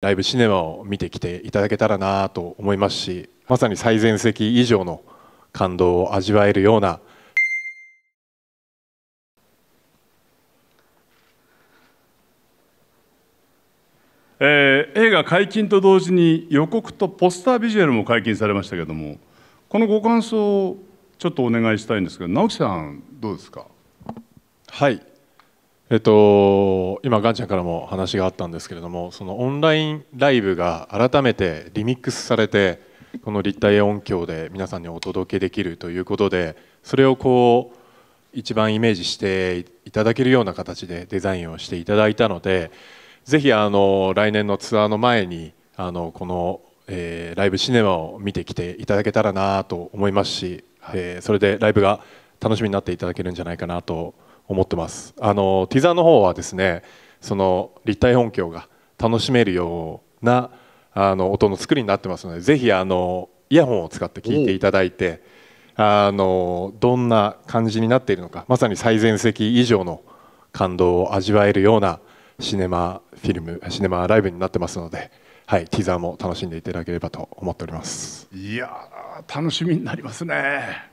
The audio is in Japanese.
ライブシネマを見てきていただけたらなと思いますしまさに最前席以上の感動を味わえるようなえ映画解禁と同時に予告とポスタービジュアルも解禁されましたけれどもこのご感想をちょっとお願いしたいんですけど直樹さんどうですかはいえっと、今、ガンちゃんからも話があったんですけれどもそのオンラインライブが改めてリミックスされてこの立体音響で皆さんにお届けできるということでそれをこう一番イメージしていただけるような形でデザインをしていただいたのでぜひあの来年のツアーの前にあのこの、えー、ライブシネマを見てきていただけたらなと思いますし、はい、えー、それでライブが楽しみになっていただけるんじゃないかなと思います。思ってますあのティザーの方はですねその立体音響が楽しめるようなあの音の作りになってますのでぜひあのイヤホンを使って聞いていただいてあのどんな感じになっているのかまさに最前席以上の感動を味わえるようなシネマフィルムシネマライブになってますので、はい、ティザーも楽しんでいただければと思っておりますいや楽しみになりますね